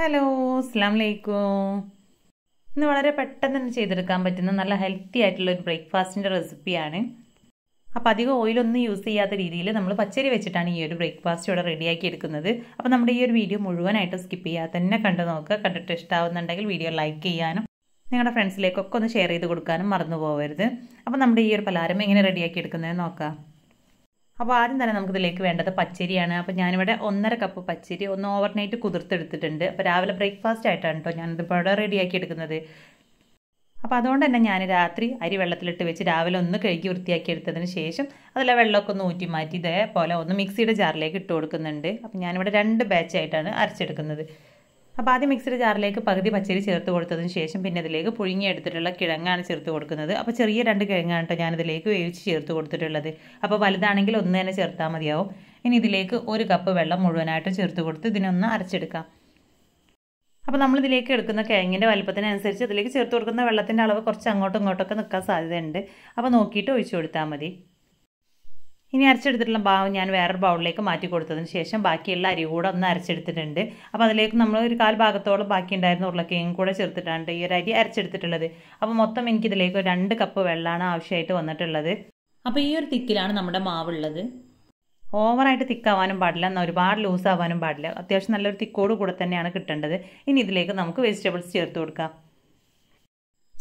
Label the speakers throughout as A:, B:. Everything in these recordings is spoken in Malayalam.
A: ഹലോ അസ്സാം വലൈക്കും ഇന്ന് വളരെ പെട്ടെന്ന് തന്നെ ചെയ്തെടുക്കാൻ പറ്റുന്ന നല്ല ഹെൽത്തി ആയിട്ടുള്ള ഒരു ബ്രേക്ക്ഫാസ്റ്റിൻ്റെ റെസിപ്പിയാണ് അപ്പോൾ അധികം ഓയിലൊന്നും യൂസ് ചെയ്യാത്ത രീതിയിൽ നമ്മൾ പച്ചരി വെച്ചിട്ടാണ് ഈ ഒരു ബ്രേക്ക്ഫാസ്റ്റ് ഇവിടെ റെഡിയാക്കി എടുക്കുന്നത് അപ്പോൾ നമ്മുടെ ഈ ഒരു വീഡിയോ മുഴുവനായിട്ട് സ്കിപ്പ് ചെയ്യാതെ തന്നെ കണ്ടു നോക്കുക കണ്ടിട്ട് ഇഷ്ടമാവുന്നുണ്ടെങ്കിൽ വീഡിയോ ലൈക്ക് ചെയ്യാനും നിങ്ങളുടെ ഫ്രണ്ട്സിലേക്കൊക്കെ ഒന്ന് ഷെയർ ചെയ്ത് കൊടുക്കാനും മറന്നു പോകരുത് അപ്പോൾ നമ്മുടെ ഈ ഒരു പലഹാരം എങ്ങനെ റെഡിയാക്കി എടുക്കുന്നതെന്ന് നോക്കാം അപ്പോൾ ആദ്യം തന്നെ നമുക്കിതിലേക്ക് വേണ്ടത് പച്ചരിയാണ് അപ്പോൾ ഞാനിവിടെ ഒന്നര കപ്പ് പച്ചരി ഒന്ന് ഓവർനൈറ്റ് കുതിർത്തെടുത്തിട്ടുണ്ട് അപ്പോൾ രാവിലെ ബ്രേക്ക്ഫാസ്റ്റ് ആയിട്ടാണ് കേട്ടോ ഞാനിത് ഇവിടെ റെഡിയാക്കി എടുക്കുന്നത് അപ്പോൾ അതുകൊണ്ട് തന്നെ ഞാൻ രാത്രി അരി വെള്ളത്തിലിട്ട് വെച്ച് രാവിലെ ഒന്ന് കഴുകി വൃത്തിയാക്കി എടുത്തതിന് ശേഷം അതിലെ വെള്ളമൊക്കെ ഒന്ന് ഊറ്റി മാറ്റി ഇതേപോലെ ഒന്ന് മിക്സിയുടെ ജാറിലേക്ക് ഇട്ട് കൊടുക്കുന്നുണ്ട് അപ്പോൾ ഞാനിവിടെ രണ്ട് ബാച്ചായിട്ടാണ് അരച്ചെടുക്കുന്നത് അപ്പോൾ ആദ്യം മിക്സർ ജാറിലേക്ക് പകുതി പച്ചരി ചേർത്ത് കൊടുത്തതിന് ശേഷം പിന്നെ ഇതിലേക്ക് പുഴുങ്ങിയെടുത്തിട്ടുള്ള കിഴങ്ങാണ് ചേർത്ത് കൊടുക്കുന്നത് അപ്പോൾ ചെറിയ രണ്ട് കിഴങ്ങാണ് കേട്ടോ ഞാനിതിലേക്ക് വേവിച്ച് ചേർത്ത് കൊടുത്തിട്ടുള്ളത് അപ്പോൾ വലുതാണെങ്കിൽ ഒന്ന് തന്നെ ചേർത്താൽ മതിയാവും ഇനി ഇതിലേക്ക് ഒരു കപ്പ് വെള്ളം മുഴുവനായിട്ട് ചേർത്ത് കൊടുത്ത് ഇതിനൊന്ന് അരച്ചെടുക്കാം അപ്പോൾ നമ്മളിതിലേക്ക് എടുക്കുന്ന കിഴങ്ങിൻ്റെ വലുപ്പത്തിനനുസരിച്ച് അതിലേക്ക് ചേർത്ത് കൊടുക്കുന്ന വെള്ളത്തിൻ്റെ അളവ് കുറച്ച് അങ്ങോട്ടും ഇങ്ങോട്ടൊക്കെ നിൽക്കാൻ സാധ്യതയുണ്ട് അപ്പോൾ നോക്കിയിട്ട് ഒഴിച്ചു കൊടുത്താൽ മതി ഇനി അരച്ചെടുത്തിട്ടുള്ള ഭാവം ഞാൻ വേറൊരു ബൗളിലേക്ക് മാറ്റി കൊടുത്തതിന് ശേഷം ബാക്കിയുള്ള അരി കൂടെ ഒന്ന് അരച്ചെടുത്തിട്ടുണ്ട് അപ്പോൾ അതിലേക്ക് നമ്മൾ ഒരു കാൽ ഭാഗത്തോളം ബാക്കി ഉണ്ടായിരുന്ന ഉരുളക്കിഴങ്ങും കൂടെ ചേർത്തിട്ടാണ് ഈ ഒരു അരി അരച്ചെടുത്തിട്ടുള്ളത് അപ്പോൾ മൊത്തം എനിക്കിതിലേക്ക് രണ്ട് കപ്പ് വെള്ളമാണ് ആവശ്യമായിട്ട് വന്നിട്ടുള്ളത് അപ്പോൾ ഈ ഒരു തിക്കിലാണ് നമ്മുടെ മാവുള്ളത് ഓവറായിട്ട് തിക്കാവാനും പാടില്ല എന്നാൽ ഒരുപാട് ലൂസ് ആവാനും പാടില്ല അത്യാവശ്യം നല്ലൊരു തിക്കോട് കൂടെ തന്നെയാണ് കിട്ടേണ്ടത് ഇനി ഇതിലേക്ക് നമുക്ക് വെജിറ്റബിൾസ് ചേർത്ത് കൊടുക്കാം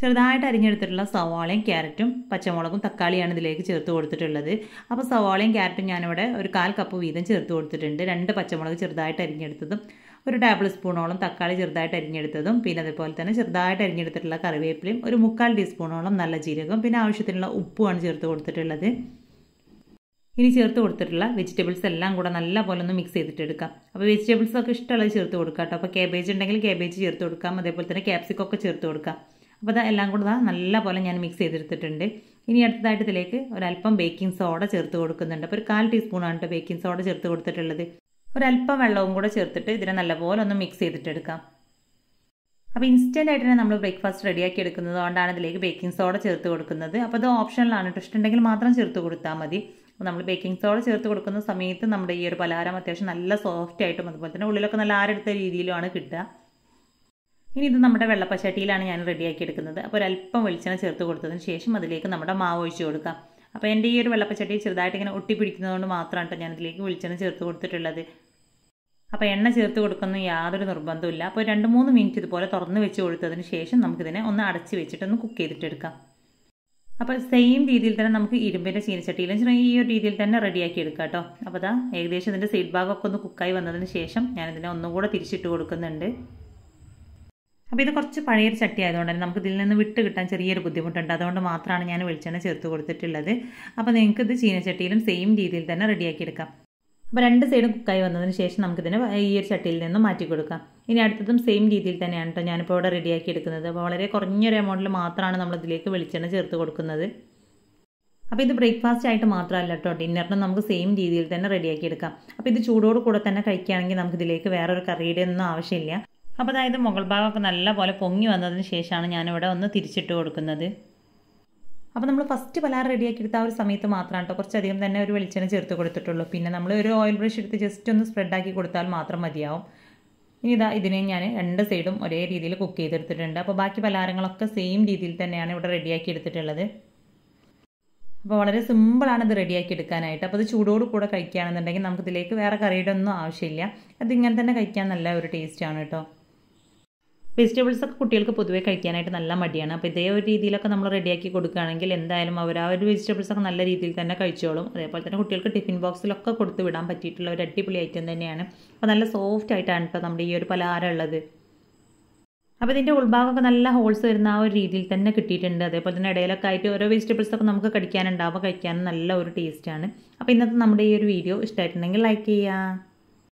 A: ചെറുതായിട്ട് അരിഞ്ഞെടുത്തിട്ടുള്ള സവാളയും ക്യാരറ്റും പച്ചമുളകും തക്കാളിയാണ് ഇതിലേക്ക് ചേർത്ത് കൊടുത്തിട്ടുള്ളത് അപ്പോൾ സവാളയും ക്യാരറ്റും ഞാനിവിടെ ഒരു കാൽ കപ്പ് വീതം ചേർത്ത് കൊടുത്തിട്ടുണ്ട് രണ്ട് പച്ചമുളക് ചെറുതായിട്ട് അരിഞ്ഞെടുത്തതും ഒരു ടേബിൾ സ്പൂണോളം തക്കാളി ചെറുതായിട്ട് അരിഞ്ഞെടുത്തതും പിന്നെ അതുപോലെ തന്നെ ചെറുതായിട്ട് അരിഞ്ഞെടുത്തിട്ടുള്ള കറിവേപ്പിലയും ഒരു മുക്കാൽ ടീസ്പൂണോളം നല്ല ജീരകം പിന്നെ ആവശ്യത്തിനുള്ള ഉപ്പുമാണ് ചേർത്ത് കൊടുത്തിട്ടുള്ളത് ഇനി ചേർത്ത് കൊടുത്തിട്ടുള്ള വെജിറ്റബിൾസ് എല്ലാം കൂടെ നല്ല പോലെ ഒന്ന് മിക്സ് ചെയ്തിട്ട് എടുക്കാം അപ്പോൾ വെജിറ്റബിൾസ് ഒക്കെ ഇഷ്ടമുള്ളത് ചേർത്ത് കൊടുക്കാം കേട്ടോ അപ്പോൾ കേബേജ് ഉണ്ടെങ്കിൽ കേബേജ് ചേർത്ത് കൊടുക്കാം അതേപോലെ തന്നെ ക്യാപ്സിക്കൊക്കെ ചേർത്ത് കൊടുക്കാം അപ്പോൾ ഇതാ എല്ലാം കൂടെ ഇതാ നല്ല പോലെ ഞാൻ മിക്സ് ചെയ്തെടുത്തിട്ടുണ്ട് ഇനി അടുത്തതായിട്ട് ഇതിലേക്ക് ഒരല്പം ബേക്കിംഗ് സോഡ ചേർത്ത് കൊടുക്കുന്നുണ്ട് അപ്പോൾ ഒരു കാൽ ടീസ്പൂണാണ് കേട്ടോ ബേക്കിംഗ് സോഡ ചേർത്ത് കൊടുത്തിട്ടുള്ളത് ഒരല്പം വെള്ളവും കൂടെ ചേർത്തിട്ട് ഇതിനെ നല്ലപോലെ ഒന്ന് മിക്സ് ചെയ്തിട്ടെടുക്കാം അപ്പോൾ ഇൻസ്റ്റൻ്റ് ആയിട്ട് തന്നെ നമ്മൾ ബ്രേക്ക്ഫാസ്റ്റ് റെഡിയാക്കി എടുക്കുന്നത് കൊണ്ടാണ് ഇതിലേക്ക് ബേക്കിംഗ് സോഡ ചേർത്ത് കൊടുക്കുന്നത് അപ്പോൾ അത് ഓപ്ഷനിലാണ് ഇഷ്ടമുണ്ടെങ്കിൽ മാത്രം ചേർത്ത് കൊടുത്താൽ മതി നമ്മൾ ബേക്കിംഗ് സോഡ ചേർത്ത് കൊടുക്കുന്ന സമയത്ത് നമ്മുടെ ഈ ഒരു പലഹാരം അത്യാവശ്യം നല്ല സോഫ്റ്റ് ആയിട്ടും അതുപോലെ തന്നെ ഉള്ളിലൊക്കെ നല്ല ആരെടുത്ത രീതിയിലുമാണ് കിട്ടുക ഇനി ഇത് നമ്മുടെ വെള്ളപ്പശട്ടിയിലാണ് ഞാൻ റെഡിയാക്കി എടുക്കുന്നത് അപ്പോൾ ഒരല്പം വെളിച്ചെണ്ണ ചേർത്ത് കൊടുത്തതിന് ശേഷം അതിലേക്ക് നമ്മുടെ മാവ് ഒഴിച്ചു കൊടുക്കാം അപ്പോൾ എൻ്റെ ഈ ഒരു വെള്ളപ്പച്ചട്ടി ചെറുതായിട്ട് ഇങ്ങനെ കൊണ്ട് മാത്രമാണ് കേട്ടോ ഇതിലേക്ക് വെളിച്ചെണ്ണ ചേർത്ത് കൊടുത്തിട്ടുള്ളത് അപ്പോൾ എണ്ണ ചേർത്ത് കൊടുക്കുന്ന യാതൊരു നിർബന്ധമില്ല അപ്പോൾ രണ്ട് മൂന്ന് മിനിറ്റ് ഇതുപോലെ തുറന്ന് വെച്ച് കൊടുത്തതിന് ശേഷം നമുക്കിതിനെ ഒന്ന് അടച്ച് വെച്ചിട്ടൊന്ന് കുക്ക് ചെയ്തിട്ടെടുക്കാം അപ്പോൾ സെയിം രീതിയിൽ തന്നെ നമുക്ക് ഇരുമ്പിൻ്റെ ചീനച്ചട്ടിയിലും ഈ ഒരു രീതിയിൽ തന്നെ റെഡിയാക്കി എടുക്കാം കേട്ടോ അപ്പോൾ അതാ ഏകദേശം ഇതിൻ്റെ സൈഡ് ഭാഗമൊക്കെ ഒന്ന് കുക്കായി വന്നതിന് ശേഷം ഞാനിതിനെ ഒന്നും കൂടെ തിരിച്ചിട്ട് കൊടുക്കുന്നുണ്ട് അപ്പോൾ ഇത് കുറച്ച് പഴയ ചട്ടി ആയതുകൊണ്ട് തന്നെ നമുക്ക് ഇതിൽ നിന്ന് വിട്ട് കിട്ടാൻ ചെറിയൊരു ബുദ്ധിമുട്ടുണ്ട് അതുകൊണ്ട് മാത്രമാണ് ഞാൻ വെളിച്ചെണ്ണ ചേർത്ത് കൊടുത്തിട്ടുള്ളത് അപ്പോൾ നിങ്ങൾക്ക് ഇത് ചീനച്ചട്ടിയിലും സെയിം രീതിയിൽ തന്നെ റെഡിയാക്കിയെടുക്കാം അപ്പോൾ രണ്ട് സൈഡും കുക്കായി വന്നതിന് ശേഷം നമുക്കിതിനെ ഈ ഒരു ചട്ടിയിൽ നിന്ന് മാറ്റി കൊടുക്കാം ഇനി അടുത്തതും സെയിം രീതിയിൽ തന്നെയാണ് കേട്ടോ ഞാനിപ്പോൾ ഇവിടെ റെഡിയാക്കി എടുക്കുന്നത് അപ്പോൾ വളരെ കുറഞ്ഞൊരു എമൗണ്ടിൽ മാത്രമാണ് നമ്മളിതിലേക്ക് വെളിച്ചെണ്ണ ചേർത്ത് കൊടുക്കുന്നത് അപ്പോൾ ഇത് ബ്രേക്ക്ഫാസ്റ്റ് ആയിട്ട് മാത്രമല്ല കേട്ടോ ഡിന്നറിനും നമുക്ക് സെയിം രീതിയിൽ തന്നെ റെഡിയാക്കി എടുക്കാം അപ്പോൾ ഇത് ചൂടോട് കൂടെ തന്നെ കഴിക്കുകയാണെങ്കിൽ നമുക്കിതിലേക്ക് വേറൊരു കറിയുടെ ഒന്നും ആവശ്യമില്ല അപ്പോൾ അതായത് മുകൾ ഭാഗമൊക്കെ നല്ലപോലെ പൊങ്ങി വന്നതിന് ശേഷമാണ് ഞാനിവിടെ ഒന്ന് തിരിച്ചിട്ട് കൊടുക്കുന്നത് അപ്പോൾ നമ്മൾ ഫസ്റ്റ് റെഡിയാക്കി എടുത്ത ആ ഒരു സമയത്ത് മാത്രമാണ് കേട്ടോ കുറച്ചധികം തന്നെ ഒരു വെളിച്ചെണ്ണ ചേർത്ത് കൊടുത്തിട്ടുള്ളൂ പിന്നെ നമ്മൾ ഒരു ഓയിൽ ബ്രഷ് എടുത്ത് ജസ്റ്റ് ഒന്ന് സ്പ്രെഡാക്കി കൊടുത്താൽ മാത്രം മതിയാവും ഇനി ഇതാ ഇതിനെ ഞാൻ രണ്ട് സൈഡും ഒരേ രീതിയിൽ കുക്ക് ചെയ്തെടുത്തിട്ടുണ്ട് അപ്പോൾ ബാക്കി പലഹാരങ്ങളൊക്കെ സെയിം രീതിയിൽ തന്നെയാണ് ഇവിടെ റെഡിയാക്കി എടുത്തിട്ടുള്ളത് അപ്പോൾ വളരെ സിമ്പിളാണ് ഇത് റെഡിയാക്കി എടുക്കാനായിട്ട് അപ്പോൾ ഇത് ചൂടോട് കൂടെ കഴിക്കുകയാണെന്നുണ്ടെങ്കിൽ ഇതിലേക്ക് വേറെ കറിയുടെ ഒന്നും ആവശ്യമില്ല അതിങ്ങനെ തന്നെ കഴിക്കാൻ നല്ല ഒരു ടേസ്റ്റാണ് കേട്ടോ വെജിറ്റബിൾസ് ഒക്കെ കുട്ടികൾക്ക് പൊതുവേ കഴിക്കാനായിട്ട് നല്ല മടിയാണ് അപ്പോൾ ഇതേ ഒരു രീതിയിലൊക്കെ നമ്മൾ റെഡിയാക്കി കൊടുക്കുകയാണെങ്കിൽ എന്തായാലും അവർ ആ ഒരു ഒക്കെ നല്ല രീതിയിൽ തന്നെ കഴിച്ചോളും അതേപോലെ തന്നെ കുട്ടികൾക്ക് ടിഫിൻ ബോക്സിലൊക്കെ കൊടുത്ത് വിടാൻ പറ്റിയിട്ടുള്ള ഒരു അടിപൊളി ഐറ്റം തന്നെയാണ് അപ്പോൾ നല്ല സോഫ്റ്റ് ആയിട്ടാണ് കേട്ടോ നമ്മുടെ ഈ ഒരു പലഹാരം ഉള്ളത് അപ്പോൾ ഇതിൻ്റെ ഉൾഭാഗമൊക്കെ നല്ല ഹോൾസ് വരുന്ന ആ ഒരു രീതിയിൽ തന്നെ കിട്ടിയിട്ടുണ്ട് അതേപോലെ തന്നെ ഇടയിലൊക്കെ ആയിട്ട് ഓരോ വെജിറ്റബിൾസൊക്കെ നമുക്ക് കടിക്കാനുണ്ടാവുമ്പോൾ കഴിക്കാനും നല്ല ഒരു ടേസ്റ്റാണ് അപ്പോൾ ഇന്നത്തെ നമ്മുടെ ഈ ഒരു വീഡിയോ ഇഷ്ടമായിട്ടുണ്ടെങ്കിൽ ലൈക്ക് ചെയ്യുക